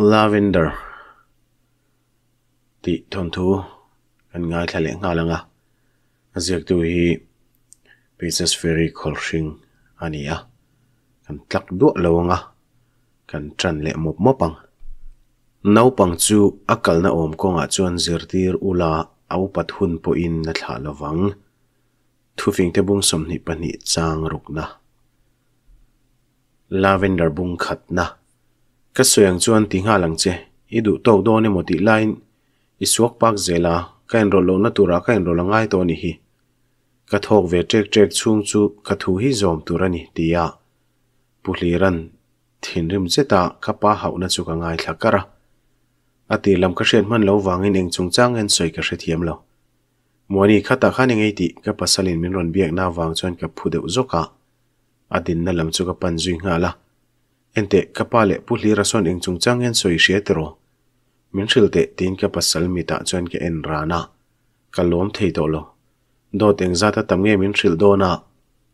lavender ti ton kan nga thale nga la nga azek tu hi pieces very colshing ania kan tlak du lo nga kan tran le mop mopang no pang chu akal na om ko nga chuan zirtir ula au pat hun po in na thla lawang thuving te bung som ni pani chang ruk na lavender bung khat na Kasoyang juan ti nga lang che. I du tau do ni mo ti lain. I suok pak ze la. Ka en ro lo natura ka en ro la ngay to ni hi. Katok ve trek trek chung chu katu hi zom tu rani ti ya. Puhli ran. Thin rim ze ta ka pa hau na chuka ngay la kara. A ti lam ka shen man lo vang in ing chung chang en soy ka shi thiem lo. Mua ni ka ta ti ka pa salin min ron biyak na vang chuan ka pu de u zoka. A din na lam chuka pan zuy nga la. ente kapale puhli rason ingchung changen soi siatero minchil te tin ka pasal mita chuan ke en rana kalom thei to lo do teng zata tamnge minchil dona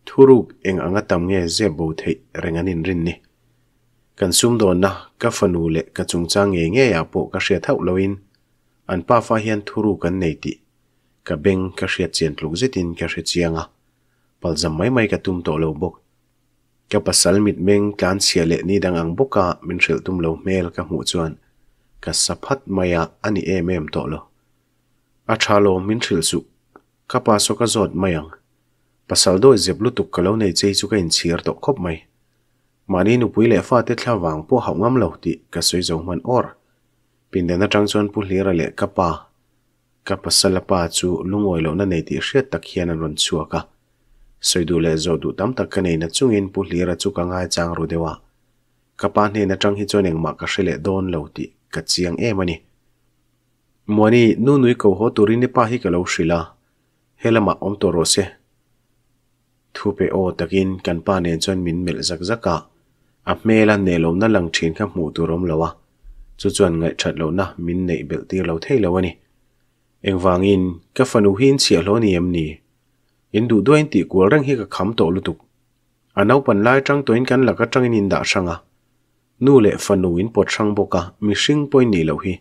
thuruk eng anga tamnge ze bo thei renganin rin ni kan sum do na ka fanu le ka chung change nge ya po ka hria thau loin an pa fa hian thuru kan nei ti ka beng ka hria chen tluk zetin ka hria chianga pal zam mai mai ka tum to lo bok กะปัสสาวะมิดเมงการเสียเลนี่ดังอังบุกะมินเชลตุมโลเมลกับหูจวนกับสัพพัตมายะอันนี้เอเมมโตโลอาชาโลมินเชลสุกับปัสสกจดมายังปัสสาวะด้วยเจ็บลุตุกกะเลวในใจจุกันเชียร์ตกคบไหมมานี่หนุปุยเล่ฟาเตะลาวังพวกหงมเหล่าติกับสวยสงมันออร์ปินเดนจังจวนผู้เลี้ยรเล่กับปากับปัสสาวะจูลุงโอยโลนั่นในที่เชียร์ตะเคียนนันรนชัวกั du le zo du tam tak kanei na chungin pu hlira chu kanga chang ru dewa kapa hne na tang hi choneng ma ka shile don lo ti ka chiang em ani moni nu nui ko ho turi ne pa hi ka lo shila helama om to ro se thu pe o takin kan pa ne chon min mel zak zaka a mela ne lo na lang thin kha mu tu rom lawa chu chuan ngai that lo na min nei bel ti lo thei lo ani engwangin ka fanu hin chia lo ni em ni in du duain ti kual rang hi ka kham to lutuk anau pan lai tang toin kan laka tang in da sanga nu le fanu in pot sang boka mi sing poi ni lo hi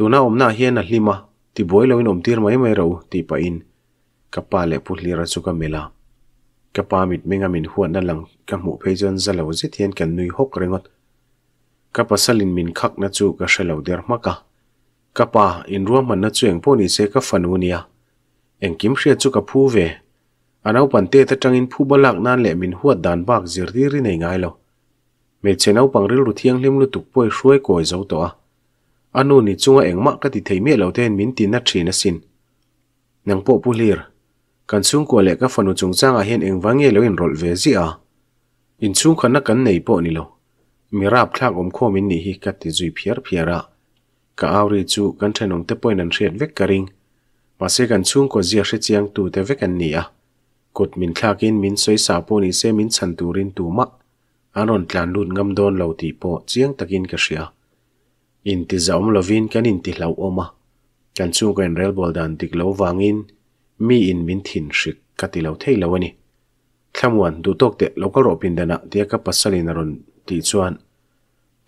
om na hian a lima, ti boi lo in om omtir mai mai ro ti pa in kapa le pu hli ra chu ka mela kapa mit menga min huan na lang ka mu phei jon zalo zi thian kan nui hok rengot kapa salin min khak na chu ka shelo der maka pa in ruam man na chueng poni se ka fanu nia เองกิมเชียจุกับผู้เวอนาวปันเตตจังอินผู้บลักนั่นแหละมินหัวดานบากเสียดีริในง่ายเลยเมื่อเช้าปังริลุเทียงเลี้ยมลุตุกป่ยช่วยก่อยเจ้าตัวอันนู้นนี่จุงเอ็งมักกติเทียมเล่าเทนมินตินัชีนสินนังโปปูลียร์การซุงกัวเล็กกบฟันจุงจ้างเห็นเอ็งวังเย่เล่นรอลเวจี่อ่ะอินซุงขันนักกันในโปนี่เลามีราบคลากอมข้อมินนี่ฮิกกติจุยเพียร์เพียระก็เอาเรื่องจุกันเทนงเตป่ยนันเชียนเวกกะริง pasekan chung ko zia se chiang tu te vekan ni a kut min thakin min soi sa po ni se min chan turin tu ma anon tlan lut ngam don lo ti po chiang takin ka sia in ti zaum lovin kan in ti lau oma kan chung ko en rel bol dan dik lo wangin mi in min thin shik ka ti lo thei lo ani thlamwan du tok te lokal ro pin dana tia ka pasalin aron ti chuan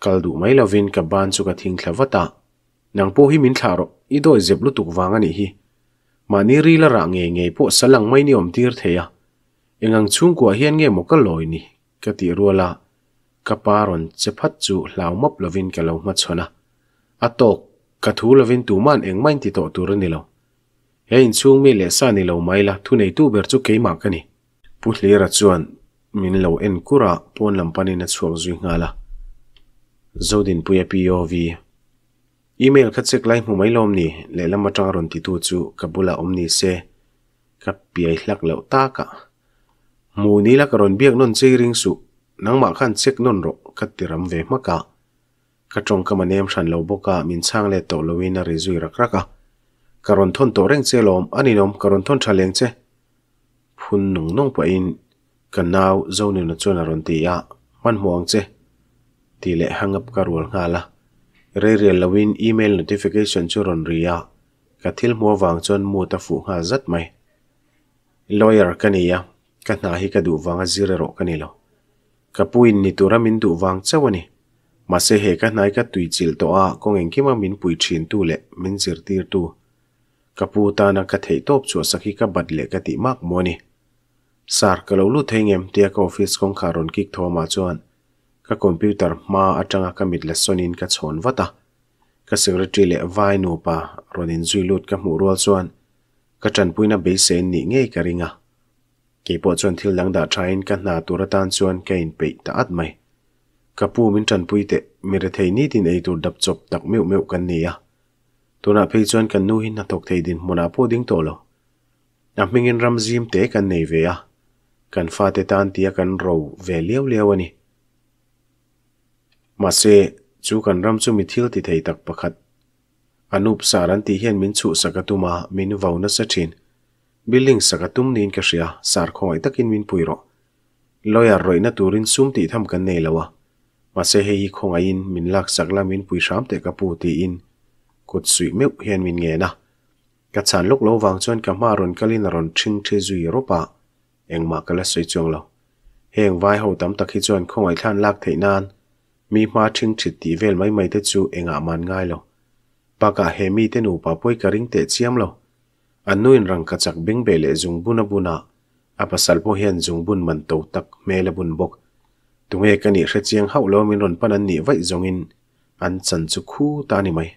kaldu mai lovin ka ban ka thing thlawata nang po hi min tharo i do zeblu tuk wangani hi mà mani ri la ra nge nge po lặng, mai ni om tir theya à? engang chung ko hian nge mo ka loi ni ka ti ruala ka paron chephat chu hlau map lovin ka lo ma chona atok ka thu lovin tu man eng main ti to tur ni lo he in chung mi le sa ni lo mai là thu nei tu ber chú ke ma ka ni puthli ra chuan min lo en kura pon lampani na chuak zui ngala zodin puya pov email ka chek lai mumai lom ni le lama tang ron ti tu chu kabula om ni se ka pi lak lo ta ka mu ni la karon biak non che ring su nang khan chek non ro khat tiram ve ma ka ka chong ka manem shan lo bo ka min chang le to lo win a rezui rak rak ka karon thon to reng che lom ani nom karon thon cha leng che phun nong nong pa in ka nau zo na chona ron ti ya man huang che ti le hang up ka rul nga la re là win email notification chu ron ria ka thil mo wang chon mua ta phụ nga rất mai lawyer kania cả na hi ka du wanga zire ro kanilo ka puin ni turamin du wang chawani mase he cả nai ka tui chil to a kongeng kima mình pui thin tu le mình zir tir tu Cả pu ta na ka thei top chu sakhi ka bat le ka ti mak moni sar ka lo lu thengem tia ka office kong kharon mà cho anh các computer ma atanga kamit la sonin ka chhon wata ka secretary le vai no pa ronin zuilut ka mu rol chuan ka tranpuina base ni ngei ka ringa kepo chuan thil langda thain ka na turatan chuan ka in pe ta at mai ka pu min tranpui te mere thei ni tin ei tur dap chop tak meu meu kan ni a tuna phei chuan kan nu hin na tok thei din mona po ding to lo namingin ramzim te kan nei ve a kan fa te tan tia kan ro ve leu leu ani มาเซจูกันรำจูมิทิลติเทตักประคัดอนุปสารันตีเฮียนมินสุสกัตุมามินวาวนัสชินบิลลิงสกัตุมนินกษียสารคองไอตักินมินปุยรอลอยอร่อยนัตูรินซุมตีทำกันเนลวะมาเซเฮียขงไออินมินลักสักลามินปุยสามเตกปูตีอินกดสุยเมวเฮียนมินเงนะกัดสารลูกโลวังชวนกมารุนกลินรอนชิงเทจุยรปะเองมากระสวยจวงเราเฮงไว้หูตำตะคิจวนคงไอท่านลากเทนาน mi ma thing chit ti vel mai mai te chu enga man ngai lo paka he mi te nu pa poi karing te chiam lo anuin rang ka chak beng be le jung buna buna apasal po hian jung bun man to tak mele bun bok tunge kani hre chiang hau lo min ron panan ni vai zongin an chan chu khu ta ni mai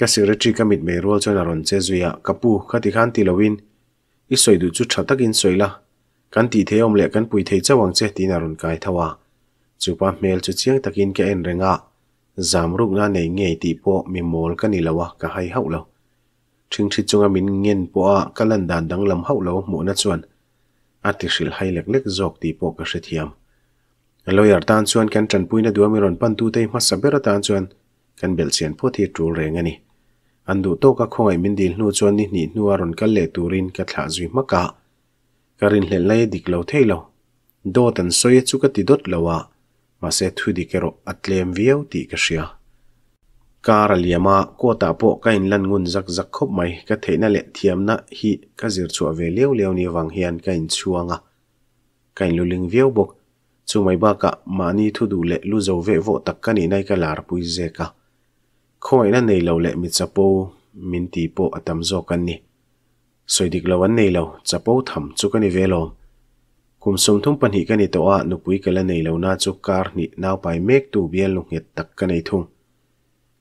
ka secretary kamit me rol chona ron che zuya kapu khati khan ti lowin i soidu chu thatak in soila kan ti theom le kan pui thei chawang che tin aron kai thawa chupa hmel chu chiang takin ka en renga zamruk na nei ngei ti po mi mol ka ni lawa ka hai hau lo thing thi chunga min ngen po a kalan dan dang lam hau lo mu na chuan ati shil hai lek lek jok ti po ka hrethiam lawyer tan chuan kan tran puina mi ron pan tu te ma sabera tan chuan kan bel sian po thi tul reng ani andu to ka khongai min dil hnu chuan ni ni hnu aron kal le turin ka thla zui maka karin hle lai dik lo thei lo do tan soye chu ka ti dot lawa sẽ mase thudi kero atlem viau ti ka ria kar aliama kota po ka in lan ngun zak zak khop mai ka theina le thiamna hi ka zir chu ave leu leu ni wang hian ka in chuanga ka in luling viau bok chu mai ba mà nì thu du le lu zo ve vo tak ka ni nai ka lar pui ze ka khoi na nei lo le mi chapo min ti po atam zo kan ni soidik lo an nei lo chapo tham chu ka ni ve lo kum som thum pan hi ka ni to a nupui kala nei lo na chu kar ni naw pai mek tu bial lu nget tak ka nei thung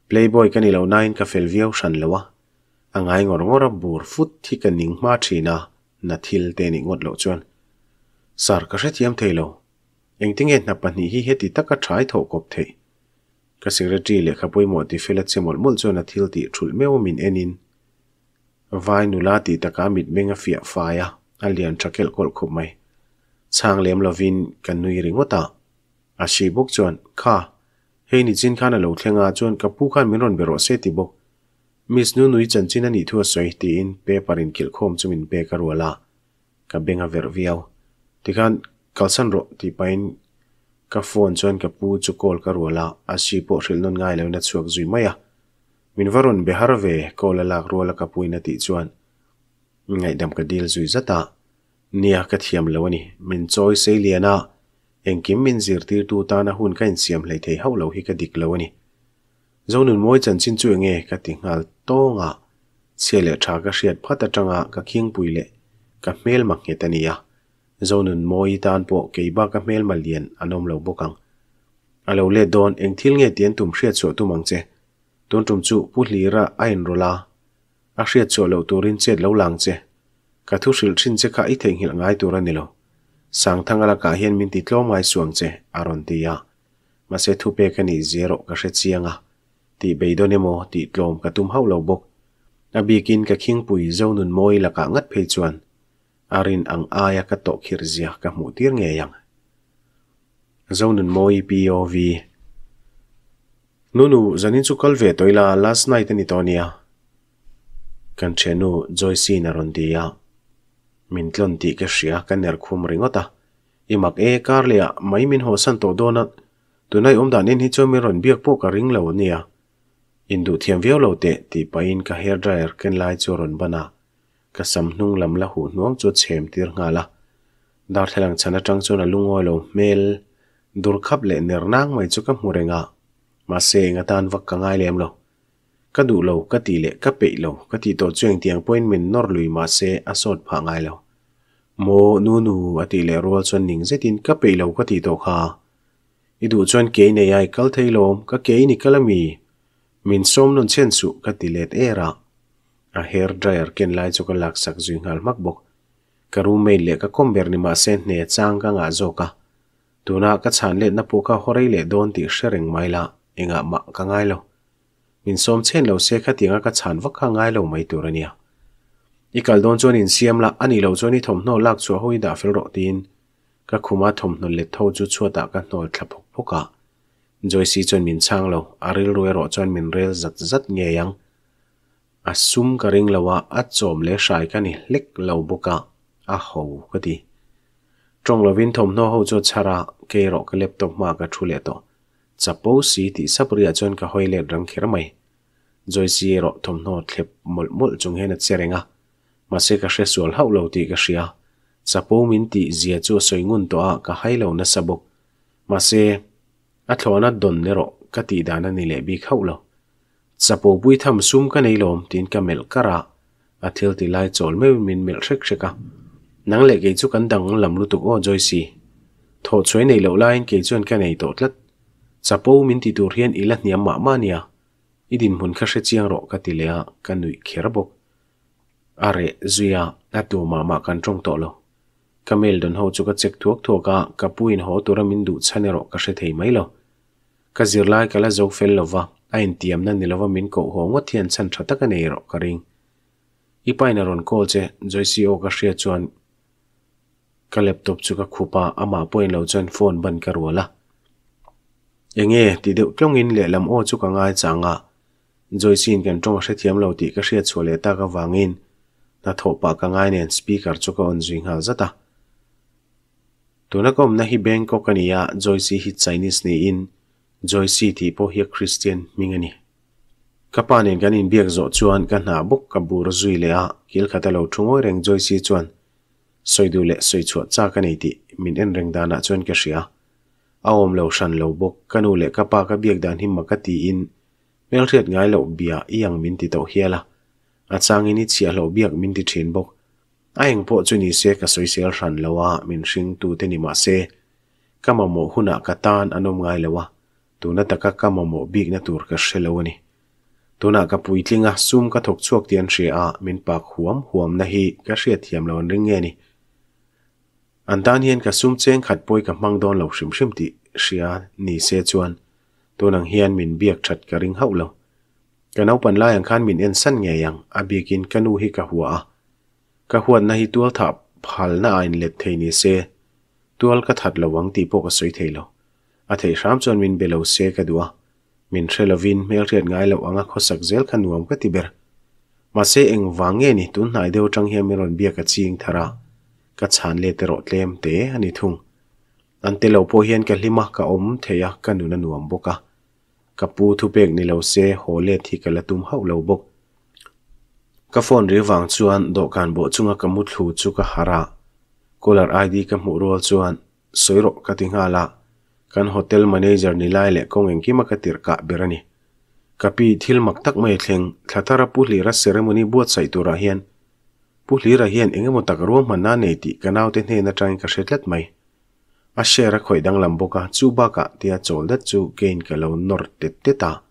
playboy ka ni lo na in ka fel viau shan lawa angai ngor ngor bur fut thi ka ning ma thina na thil te ni ngot lo chuan sar ka hrethiam theilo engting e na pan hi heti taka thai tho kop thei ka secretary le kha poi mo ti felat se mol mul chona thil ti thul mew min enin vai nula ti taka mit menga fia faya alian trakel kol khup mai chang lem lovin kan nui ringota a à, shi bok chuan kha hei ni chin khana lo thlenga chuan kapu khan min ron bero se ti bok Miss nu nui chan chin ani thu soi ti in paper in kil khom chumin pe karwala ka benga ver viau tikhan kalsan ro ti pain ka phone chuan ka pu chu call ka ruala a si po hril non ngai lo na chuak zui maya min varon behar ve call la ruala ka puina ti chuan ngai dam ka deal zui zata nia ka thiam lo ani min choi se liana engkim min zir tir tu ta na hun ka in siam lei thei ho lo hi ka dik lo ani zonun moi chan chin chu nge ka ti ngal to nga chele tha ka hriat phata tanga ka khing pui le ka mel mak nge tania zonun moi tan po ke ba ka mel malian anom lo bokang alo le don eng thil nge tien tum hriat chu tu mang che ton tum chu pu hli ra ain rola a hriat chu lo turin chet lo lang che ka thu hril thin che kha i thei hil ngai tur ani lo sang là cả hian min ti tlo mai suang che aron ti ya ma se thu pe cái ni zero ka hre chianga ti beido nemo ti tlom ka tum hau lo bok abikin ka khing pui zo nun moi là cả ngất phê chuan arin ang aya ka to khir zia ka mu tir nge yang zo nun moi pov nunu zanin su kal ve toila last night ni tonia kan chenu joyce na ron min tlon ti ke shia kan ner khum ta. imak e kar lia mai min ho san to dona tunai om danin hi chomi ron biak po ka ring lo nia indu thiam veo lo te ti pain ka hair dryer ken lai chu ron bana ka sam hnung lam la hu nuang chu chem tir nga la dar thelang chana tang chu na lungoi lo mel dur khap le ner nang mai chu ka murenga ma se nga tan vak ka ngai lem lo ka du lo ka ti le ka pe lo ka ti to chuang tiang point min nor lui ma se asot pha ngai lo mo nu nu ati le rol chuan ning zetin ka peilo ka ti to kha i du chuan ke nei ai kal theilom ka ke ni kalami min som non chen su ka tilet era a hair dryer ken lai chu ka lak sak zui ngal mak bok ka ru mei le ka kom ber ni ma sen ne chang ka nga zo ka tuna ka chan le na pu ka horei le don ti shereng mai la enga ma ka ngai lo min som chen lo se kha tinga ka chan wa kha ngai lo mai turania i kal don chuan in siam la ani lo chuan i thawmhnaw lak chu hoi da fel rawh tin ka khuma thawmhnaw le tho chu chuata ka hnol thlaphok phoka joisi chuan min chang lo aril ruai rawh chuan min rel zat zat nge yang a sum ka ring lowa a chawm le hrai ka ni hlek lo buka a ho ka ti trong lovin thawmhnaw ho chu chara ke rawh ka laptop ma ka thu le to chapo si ti sapria chuan ka hoile rang khir mai joisi ro thawmhnaw thlep molmol chung hena cherenga mà sẽ cả sẽ suol hậu lâu tì cả xia sa po min tì zia chu soi ngun to cả ka hai lâu na bốc, mà sẽ a thlona don ne ro ka ti dana ni le bi khau lo sa po bui tham sum cả nei lom tin ka mel kara a thil ti lai chol me min mel rek reka nang le ge chu kan dang lam lu tu o joy si tho choi nei lo lain ke chuan ka nei to tlat sa po min ti tur hian ila niam ma ma nia idin mun kha sẽ chiang ro cả ti le cả ka nui kher bốc. Are zuya atu mama kan trong to lo. Kamil don ho chuka chek thuak thuaka kapuin ho tura min du chanero ka she thei mai lo. Ka zirlai kala zo fel lova ain tiam na nilova min ko ho ngot thian chan thata ka nei ro ka ring. Ipai na ron ko che joi CEO ka shia chuan ka laptop chuka khupa ama poin lo chuan phone ban ka ruala. Enge ti deuh in le lam o chuka ngai changa. Joi sin kan trong she thiam lo ti ka shia chule ta ka wangin. na thoo paa ka ngaay nian speaker chuka on zui ngaal zataa. Tuunakaum na hii Bengkokani yaa Joycee hii Chinese ni in Joycee ti po hii Christian mingani. Ka paa nian ka nian biega zo chuan ka ngaa buk ka buurazui lea kil kataa lau chungoi reng Joycee chuan. Soi duu lea soi chua tsaaka niti min en rengdaa naa chuan kashi yaa. Awam lau shaan lau buk ka nuu lea ka paa ka biega daan himma ka ti in melthiat ngaay lau min ti tau hiala. atsang ini tsia lo biak min ti chen bok aing po chu ni se ka soi sel ran lawa min sing tu te ni ma se kama mo huna ka tan anom ngai lawa tu na ta ka kama mo bik na tur ka she lawani tu na ka pui tlinga sum ka thok chuak tian ri a min pak huam huam na hi ka she thiam lawan ring ni an tan hian ka sum cheng khat poi ka mang don lo shim shim ti shia ni kanaw pan la yang khan min en san nge yang abikin kanu hi ka hua ka hua na hi tuol thap phal na ain le thei ni se tuol ka that lo wang ti po ka soi thei lo a thei ram chon min belo se ka dua min relevin mel thiat ngai lo anga kho sak zel khan nuam ka ti ma se eng wang nge ni tun nai deu chang hi mi ron bia ka ching thara ka chan le te ro tlem te ani thung an te lo po hian ka lima ka om theya na nuam boka Ka puu thupeek ni lau se ho leet hii ka latum hau lau buk. Ka fon ri vaang chuwaan do kaanbo chunga ka mutluu chu ka hara. Kolar ID ka muuruo chuwaan, soiro ka tingaa laa. Kaan hotel manager ni laay lea kong ee ngima ka tirkaa birani. Ka pii thiil maqtak mae thiang, lathara puhli ra ceremony buat sai tu ra hien. Puhli ra hien inge mo takarua ma naa neeti ka na changi ka shetlat mai. asher khoi dang lambo ka chu ba ka tia chol da chu gain ka lo nor te te ta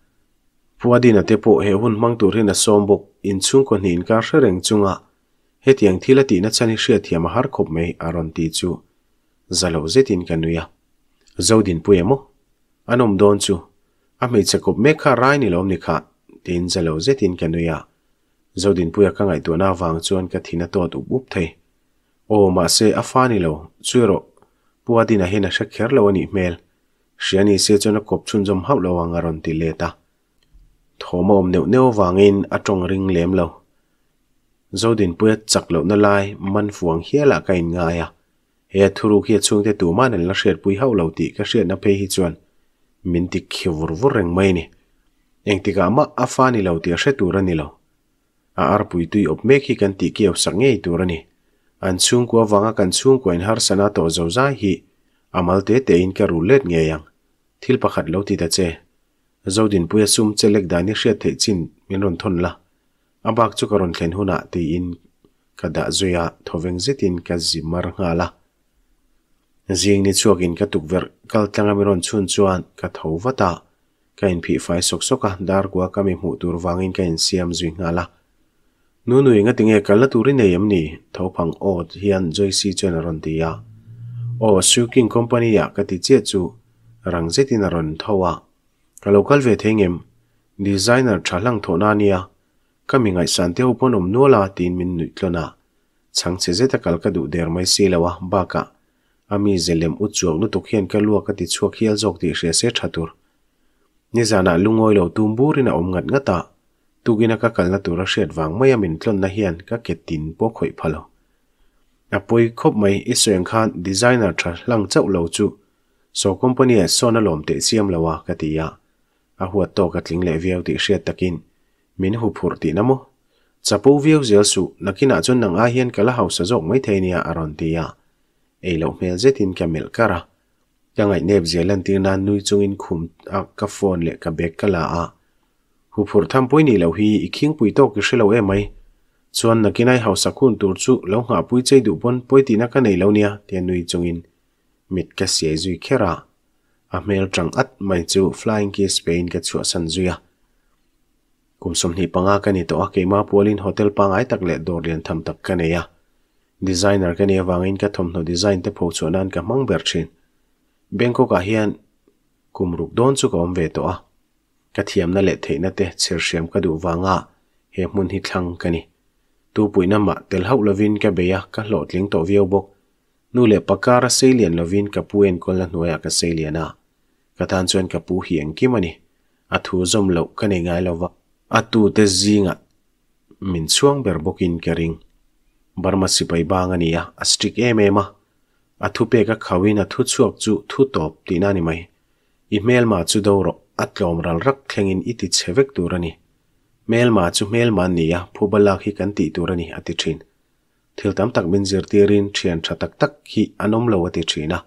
puadina te po he hun mang tur hina som bok in chung ko nin ka shareng chunga he tiang thila ti na chani shia thia ma har khop mei aron ti chu zalo zetin ka nuya zodin anom don chu a mei me kha rai ni lom ni kha tin zalo zetin ka nuya zodin kuwaa di na he na shaa kheer loo an ii meel, shiaa nii shea joona qopchun zom hau loo a nga ron ti leeta. Tho mo om neo neo waa ngeen a chong ring leem loo. Zaw diin puya chak loo na lai, man fuwaang hee la ka in ngaaya, hee a thuru kee chung te tu maa la shaar pui hau loo ti ka shea na pei hee joon. Min ti kee vur vur ring mei nii. Eng ti ka maa a faa ti a shaa tu rani loo. A aar tui op mei ki ti kee yoosak ngei tu rani. an chung ku awanga kan chung ku in har sana to zo zai hi amal te te in ka rulet nge yang thil pakhat lo ti ta che zo din puya sum chelek dani hriat the chin min ron thon la abak chu karon thlen huna ti in ka da zuya thoveng zitin ka zimar nga la zing ni chuak in ka tukver kal tlanga mi ron chun chuan ka thovata ka in phi fai sok soka dar gwa kami hmu tur wangin ka in siam zui nga la Nunui ngat tinge kalat uri ne yam ni thau phang o hian joy si chen ron tia o suking company ya kati che chu rang je tin ron thowa ka local ve thengem designer thalang thona nia kami ngai san te uponom no la tin min nui tlona chang che je ta kal ka du der mai se lawa ba ka ami zelem u chuak lu tokhen ka lua kati chuak hial jok ti she se thatur ni jana lungoi lo tumburi na om ngata tugina ka kalna tura hriat wang mai amin tlon na hian ka ketin po khoi phalo apoi khop mai iseng khan designer thar lang chau lo chu so company e sona lom te siam lawa katia a huwa to ka tling le viau ti hriat takin min hu phur ti namo chapo viau zel su nakina ah chon nang a hian kala hausa jok mai theinia aron tia ei lo mel zetin kamel kara kangai nep zelan tir nan nui chungin khum a ka phone le ka bek kala a hupur tam pui ni lau hi ikhing pui tok kishi lau e mai. Chuan na kinai hao sakun tur chu lau nga pui chay du bon pui ti naka nei lau nia tiên nui chung in. Mit ka siye zui kia ra. A mel trang at mai chu flying ki Spain ka chua san zui a. Kum sum ni panga ka ni to a kei ma puolin hotel pang ai tak le dor tham tak ka nei a. Designer ka ni avang in ka thom no design te po chuan an ka mang ber chin. Bangkok a hian kum ruk don chu ka om ve to a. ka thiamna le theina te chirsiam ka duwanga he mun hi thlang kani tu puina ma tel hau lovin ka beya ka lotling to vio bok nu le pakara selian lovin ka puen kol na noya ka seliana ka tan chuan ka pu hiang ki mani a thu zom lo ka nei ngai lova a tu te zinga min chuang ber bokin ka ring barma sipai bang ania a stick em em a a thu pe ka khawin a thu chuak chu thu top tina ni mai email ma chu do ro at a tlawmral rak thlengin i ti chhevek tur ani melma chu melma nia phubalak hi kan ti tur ani ati thin thil tam tak min zir tirin thian tha tak tak hi anom lo ati thina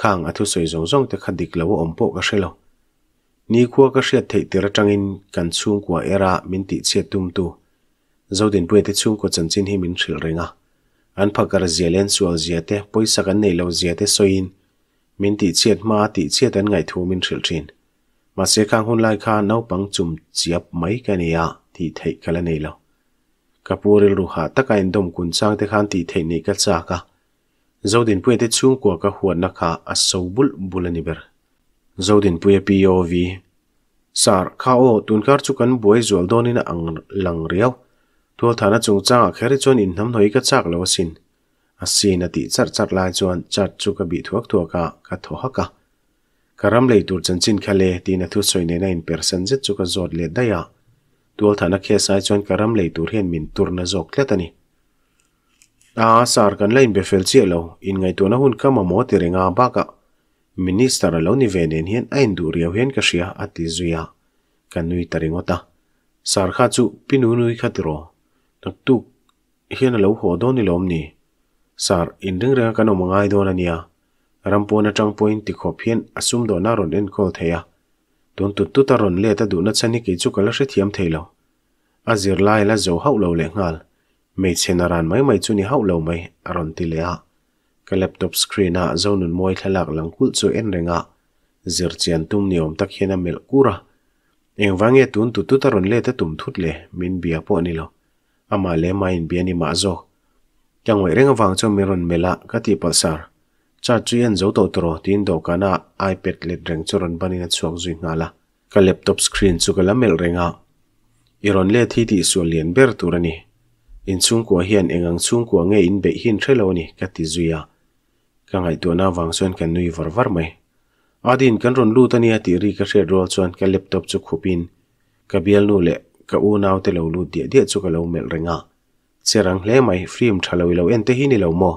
kang atu soi zong zong te khadik lo ompo ka shelo ni khua ka hriat thei tir atangin kan chung kwa era min ti che tum tu zodin pui te chung ko chanchin hi min thril renga an phakar zialen sual ziate poisa kan nei lo ziate soin min ti chet ma ti chet an ngai thu min thril thin sẽ hôn bằng chùm à, thì thấy cái này này các à sang à cả, มาเสียข้างหุ่นไล่ข้าเน่าปังจุ่มเจียบไม้กันเนี่ยที่เทคกันเลยแล้วกับปูริลูหาตะกันดมกุนช่างที่ข้านที่เทนี่ก็จากะ zodin pui te chung kwa ka huwa na kha asobul bulani ber zodin pui pov sar kha o tun kar chukan boi zol donin ang lang riau thol thana chung chang kheri chon in nam noi ka chak lo sin asin ati char char lai chon chat chu ka bi cả thuaka ka thoha cả. karam lei tur chan chin khale ti na thu soi ne na in person je chuka zot le daya tul thana khe sai chon karam lei tur hen min tur na jok le tani ta sar kan lein be fel chelo in ngai tu na hun kam mo ti renga ba ka minister lo ni ve nen hen ain du riau ati zuya kan nui taringota sar kha chu pinu nui khatro tak tu hen lo ho do ni sar in ding re ka no mangai do na rampon trang point ti khop hian asum à, do na ron en kol theya à. ton tut tu taron le ta du na chani ke chu kala hre thiam theilo azir lai la zo hau lo le ngal mei chenaran mai mai chu ni hau lo mai aron ti le a ka laptop screen a à, zonun moi thalak langkul chu en renga zir chian tum ni om tak hian a mel kura eng wange tun tu tu taron le ta tum thut le min bia po ni lo ama le mai in bia ni ma zo kyang wei renga wang chu miron mela ka ti palsar cha yên chuyan zo to tro tin do na ipad let reng churon xuống duy zui ngala ka laptop screen chu kala mel renga iron le thi ti su lian ber turani in chung ko hian engang chung ko nghe in be hin threlo ni ka ti zuya ka à. ngai tu na wang chuan kan nui var var mai adin kan ron lu tani ati ri ka hre rol chuan ka laptop chu khupin ka bial nu le ka u naw te lo lu dia dia chu ka lo mel renga serang hle mai frame thalo lo en te hi ni lo mo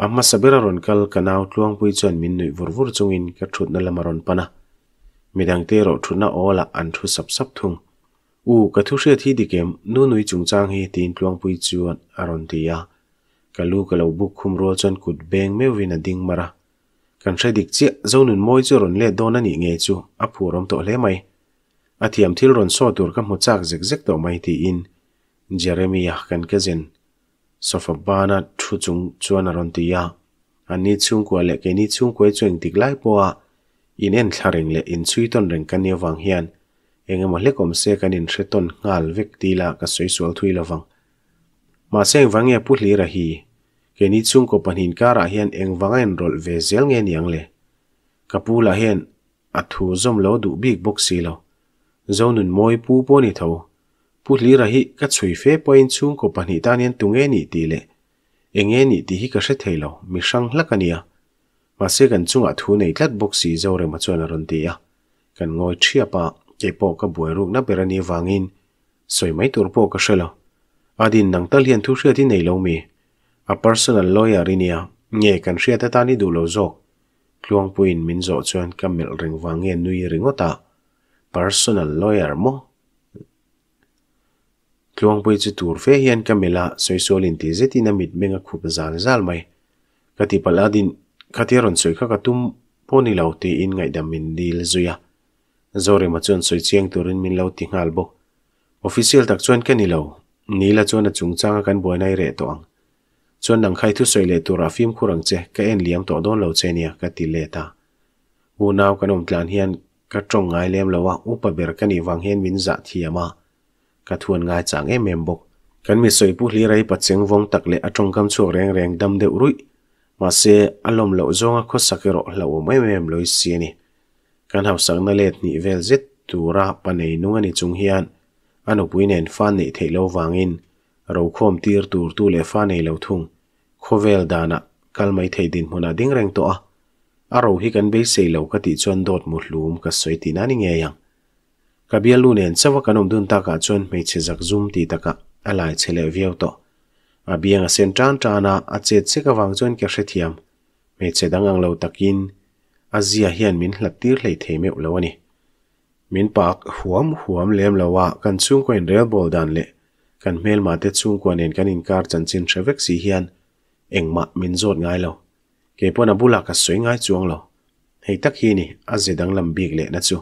Amma sabera ron kal ka naaw tluwaang pui chuan min nui vurvur chung in ka thud nala marron pana. Midhang tero thud na ola an thu sap-sap thung. Uu ka thushia thi dikem nu nui chung changi ti in tluwaang pui chuan arron ti ya. Ka lu ka ro chuan kut beng me uvina ding marra. Kan shay dik chiak zaun moi chur ron le do na ni ngechu, ap hurom to le mai. A ti amthil ron so tur ka mu chak zik-zik to mai ti in. Jeremy yaa kan ka sofa bana thu chung chuan a ron tia ani chung kwa le ke ni chung koi chuang tik lai poa in en thlaring le in chui ton reng kan wang hian engemaw hlekom se kan in hre ton ngal vek ti la ka soisual thui lawang ma seng wange pu hlir ra hi ke ni chung ko panin kara hian eng wanga en rol ve zel nge niang le kapula hian athu zom lo du big box si lo zonun moi pu po ni tho puli rahi ka chui fe point chung ko pani tanian tunge ni ti anh enge ni ti hi ka she thailo mình sang lắc anh lakania ma se kan chunga thu nei tlat boxi zo re ma chuan ron ti ya kan ngoi cái pa ke po ka buai ruk na vàng in, soi mai tur po ka shelo adin nang tal hian thu hria thì này lo mi a personal lawyer anh nghe nge kan hria ta tani du lo zok tluang puin min zo chuan mệt ring vàng wangen nui ringota personal lawyer mo tluangpui chu tur fe hian kamela soisolin ti zetin a mit menga khup zal zal mai kati paladin khatiron soi kha katum poni lauti in ngai damin dil zuya zore ma chon soi chiang turin min lauti ngal bo official tak chuan kan ilo ni la chuan a chung changa kan boinai re to ang chuan nang khai thu soi le tura phim khurang che ka en liam to don lo che nia ka ti le ta u naw kanom tlan hian ka trong ngai lem lawa upa ber kani wang hian min za thiama ka thuan ngai chang em em bok kan mi soi pu hli rai pacheng vong tak le atong kam chuak reng reng dam de urui ma se alom lo zonga kho sakero lo mai um mem loi si ni kan hau sang na let ni vel zet tura panei nunga ni chung hian anu puinen fan ni theilo wangin ro khom tir tur tu le fa nei lo thung khovel dana kalmai theidin huna ding reng to a aro hi kan be sei lo ka ti chon dot mu hlum ka soitina ni nge yang cả kabia lu sau chawa kanom dun ta ka chuan à mei che zak zum ti taka alai chele viau to a à biang a sen tran trana a à, che che ka wang chuan ke hre thiam mei che dangang ta kín, à zia hiền hian min tiếc lấy thei meu lo ani min pak huam huam lem lawa kan chung ko in real ball dan lệ, kan mail mà tết chung ko nen kan in card kar chan chin threvek si hian engma ngay zot ngai lo ke pona bula ka soi ngai chuang lo hei tak hi à a zedang làm bik lệ nát chu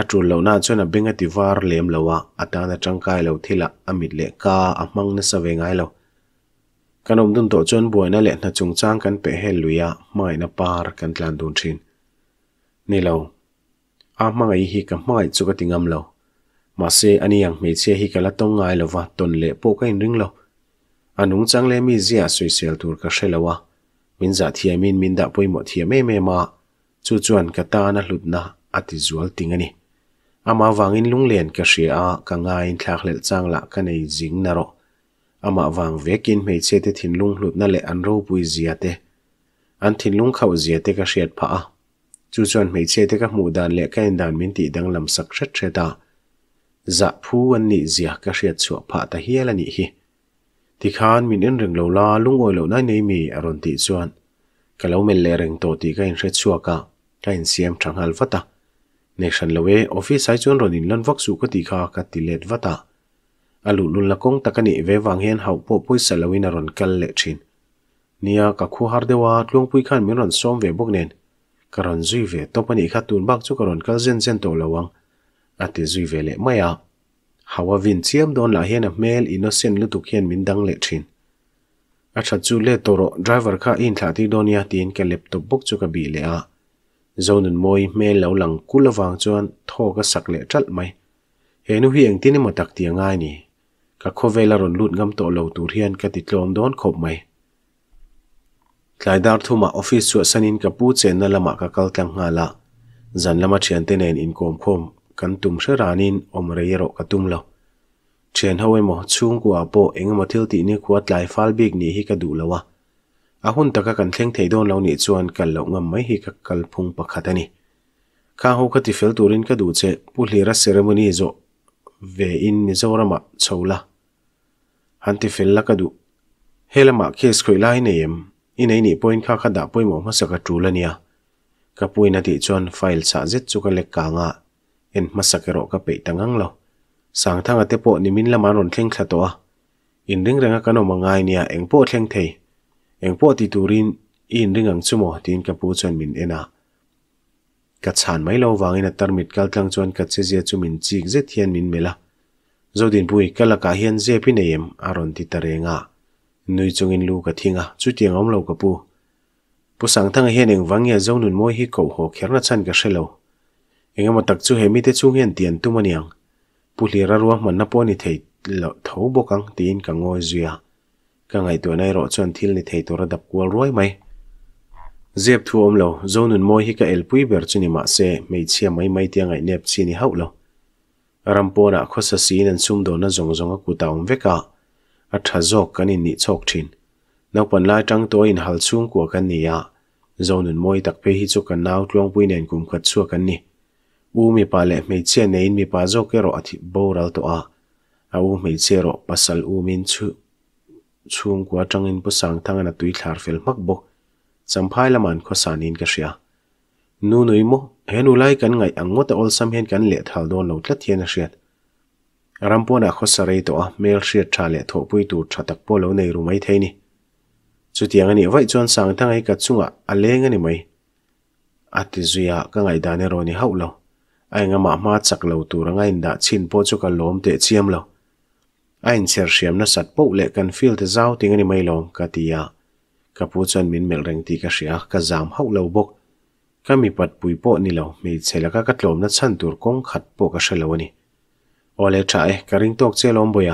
aṭu lo na chuan a benga ti var lem lowa atana tangkai lo thila amit le ka amang na save ngai lo kanom dun to chuan buaina le na chung chang kan pe hel luya mai na par kan tlan dun thin ni lo amang ai hi ka mai chu ka tingam lo ma se ani yang me che hi kala tong ngai lowa ton le po ka in ring lo anung chang le mi zia sui sel tur ka shelawa min za thia min min da poimo thia me me ma chu chuan ka ta na hlut na ati zual tingani ama wangin lunglen ka hria a ka nga in thlakhlel chang la ka nei jing na ro ama wang vekin mei che te thin lung hlut na le an ro pui zia te an thin lung khau zia te ka hriat pha a chu chuan mei che te ka mu dan le ka in dan min ti dang lam sak hret threta za phu an ni zia ka hriat chu pha ta hial ani hi ti khan min in reng lo la lung oi lo nai nei mi aron ti chuan kalau men le reng to ti ka in hret chuaka ka in siam thang hal ta nexan lowe office ai chun ronin lon vak su ka ti kha ka tilet vata alu à. à lun lakong takani ve wang hian hau po poi salawin a ron kal le thin nia ka à, khu har dewa tlung pui khan min ron som ve bok nen karon zui ve topani kha tun bak chu karon kal zen zen to lawang ate zui ve le maya hawa vin chiam don la hian a mel innocent lutuk hian min dang le thin a tha chu le toro driver kha in thla ti donia tin ke laptop bok chu ka bi le a dâu môi, zonin moi me lo lang kulawang chuan tho ka sak le ṭalh mai he nu đặc eng ai emaw Các tia về là ka khovela ron tổ ngam to lo cái hian ka đón khộp mày. khop mai thu mà office chu sanin ka pu chen na lama ka kal tlang nga la zan lama chuyện tên nen in kom khom kan tum hre ranin om re yero ka tum lo thian ho emaw chung ku anh mà thiếu ti ni quát lai fal bik ni hi ka du lawa ahun taka kan thleng theidon lo ni chuan kal lo ngam mai hi ka kal phung pakhat ani kha ho kha ti fel turin ka du che puhlira ceremony zo ve in mizorama chola hanti fel la ka du helama case khoi lai nei em inei ni point kha kha da poimo ma saka trulania ka puina ti chuan file sa zet chu ka lek ka nga en masakero ka pe tangang lo sang thanga te po nimin lama ron thleng thla to a in ring renga kanomangai nia engpo thleng thei eng po ti turin in ring ang chumo tin ka pu min ena ka chan mai lo wangin atar mit kal tlang chon ka che min chik ze thian min mela zodin pui kala ka hian je pi neem aron ti tare tarenga nui chungin lu ka thinga chu tiang om lo ka pu pu sang thang hian eng wangia zonun moi hi ko ho kherna chan ka shelo engama tak chu hemi te chu hian tian tumaniang pu hlira ruwa man na ni thei lo tho bokang tin ka ngoi zuya ngày tuổi này nai ro chon thil ni thei tora dap kwal roi mày. zep thu om lo zonun moi hi ka el pui chân chuni ma se mày chia mai mai tia ngai nep chi ni hau lo rampona khosa sin an sum do na zong zong a ku ta um veka a tha zok nị ni chok nọc naupon lai trăng tối in hal chung ko kan ni ya zonun môi đặc pe hi chu kan nau tlong pui nen kum khat xua kan ni u mi pa le mày chia nei mi pa zok ke ro athi boral to a à u mei che ro pasal u min chu chuang kwa chang in pusang thang na tui thar fel mak bo champhai laman kho sanin ka sia nu nui mo hen ulai kan ngai angmo ta ol kan le thal do lo tla thien a rampo na kho sarai to mel sia tha le tho pui tu thatak po lo nei ru mai thei ni chutiang ani wai chon sang ka chunga a leng mai ati zuya ka ngai dane ro hau lo ai nga ma ma chak lo tu ra ngai อันเชิญเชีวิตนั้สัตว์ปุ๊บเล็กกันฟิลต์เจ้าติงันไม่ลงกติยาขับพุ้นมินเมลแรงตีกระเสียกระจามเขเลวบกก็มีปัดปุยโป้นี่เล้ามีเสียลก็กระโนั้นันตุรกงขัดโป้กระเสียแล้ววันนี่อเล็กชายกรริงตกเจ้าลมบ่อย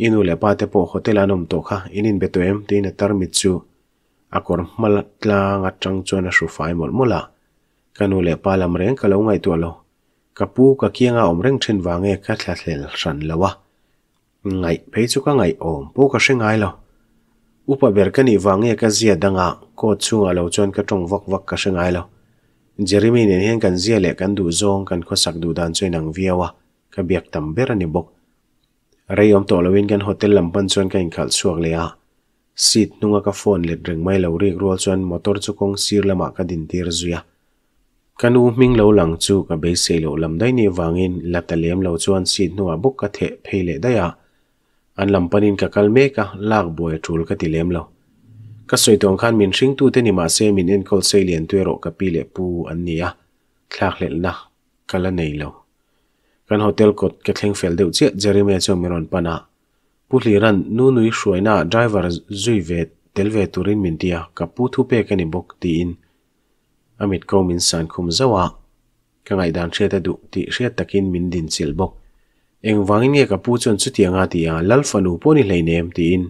อินุเล่ป้าเตโปโฮเทลานุ่มโตค่ะอินินเบตุเอ็มตีนัตร์มิดซูอักรมลตลางัดจังจวนสุฟายหมดมุลากันุเล่าป้าลำเร่งกละวง้าไงตัวเล้ากระุ้กระเี้งาอมเร่งเช่นวางเอกระแทะเซลชันแล้วะ ngai phei cái ka ngai om cái sinh hrengai lo upa này ber ka ni wange ka zia danga ko chunga lo chon ka tong wak wak ka hrengai lo jeremy nen hian gì lại le kan du zong kan kho sak đan cho choi vía wa, cái việc tam ber này bốc, rồi ông tôi lên cái hotel làm lampan chon ka in khal suak le à, seat nung cái phone le dreng mai lo rồi, rual chon motor công chu kong sir lama ka din tir zuya kanu ming lo lang chu ka be se lo lam dai ni wangin latalem lo chuan seat nuwa buk ka the phele daya an panin ka kal meka lak boy thul ka tilem lo ka soitong khan min ring tu te ni ma se min en kol sei lian tuero ka pile pu an nia thlak lel na kala nei lo kan hotel kot ka thleng fel deuh che jeremy chaw miron pana puli ran nu nui shruaina driver zui ve tel ve turin min tia ka pu thu pe ka ni bok ti in amit ko min san khum zawa ka ngai dan che ta du ti hriat takin min din chil bok engwang nge ka pu chon chu tianga tia lal fanu poni leinem tin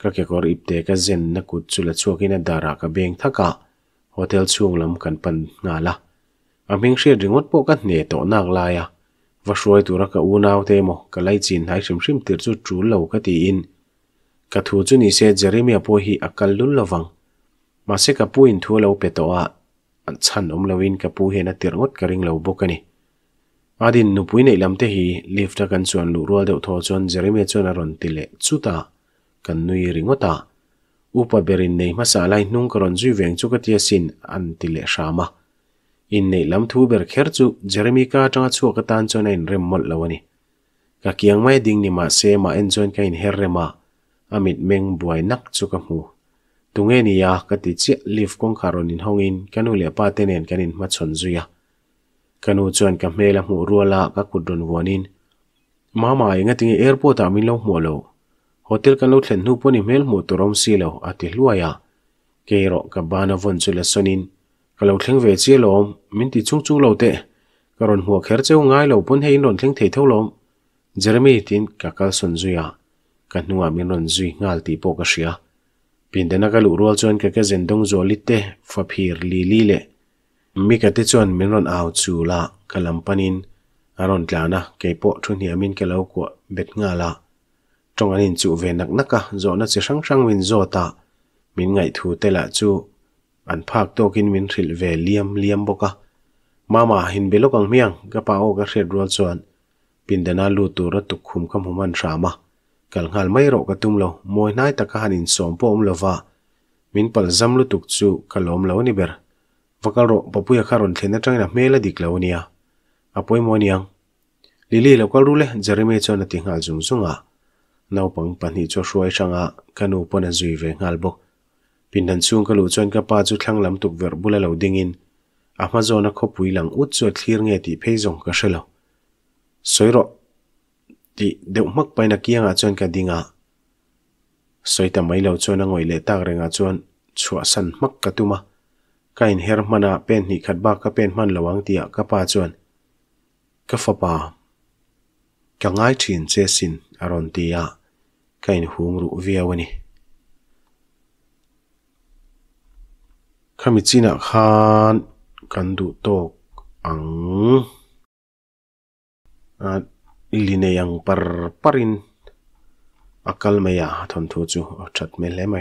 ka ke kor ipte ka zen na kut chula chuakina dara ka beng thaka hotel chung lam kan pan nga la aming she ringot po kan ne to nak la ya wa shroi tura ka unaw te mo ka lai chin hai shim shim tir chu tru lo ka ti in ka thu chu ni se jeremia po hi akal lul lawang ma se ka pu in thu lo pe to a an chan om lo in ka pu he na tir ngot ka ring lo bo adin nupui nei lamte hi lifta kan chuan lu rual deuh thaw chuan jeremy chuan a rawn tile chuta kan nui ringota upa berin nei masa lai hnung ka rawn zui veng chu ka tia sin an tile hrama in nei lam thu ber kher chu jeremy ka tanga chu ka tan chuan in rem mol lawani ka kiang mai ding ni ma se ma en chuan ka in her rema amit meng buai nak chu ka mu tunge ni ya ka ti chi lift kong kharon in hongin kanu le pa tenen in ma chon zuya kanu chuan ka mela mu ruala ka kudron wonin mama inga tingi airport a min lo mu lo hotel kan lo thlen nu puni mel mu torom si lo ati luaya keiro ka bana von chula sonin ka lo thleng ve che lo min ti chung chung lo te karon hu kher che u ngai lo pun he in ron thleng the thau tin ka kal son zuya ka nuwa min ron zui ngal ti po ka sia ka lu rual chuan ka ka zendong zo lite li li le mi ka te mình còn ao aw là la kalam panin anh còn aron tlana kepo thun hi amin ke lo ko bet nga là trong anh in về ve nak à zo nó chi sáng sáng mình zo ta mình ngày thu te la chu an phak tokin min ril ve liam liam boka mama hình hin belokang miang ka pa o ka hret rol chuan pindana lu tu ra tu khum ăn human rama kal ngal mai ro ka tum lo moi nai taka han in som pom lova min pal zam lu tuk chu kalom lâu ni bờ vakalro papu yakharon thlena changna mela diklawnia apoimoniang lili lokal rule jeremy chona tingal jungjunga naupang pani cho shuai changa kanu pona zui ve ngalbok pindan chung kalu chon ka pa chu thlanglam tuk ver bula lo dingin amazon a kho puilang u chu thlir nge ti phejong ka shelo soiro ti deu mak paina kianga dinga soita mailo chona ngoi le tak chon chuwa mak katuma กันเฮอร์มานาเป็นหิขัดบ้าก็เป็นมันระวังเตียก็ปปาจวนก็ฟ้ากังไงทีนเจสินอรอนเตียกันหงรูเวียวันนี่ขมิจินาคานกันดูตกอังอิลินยังปร์ปารินอากลไม่ยากทันทูจูอัดจัดไมลเลไหม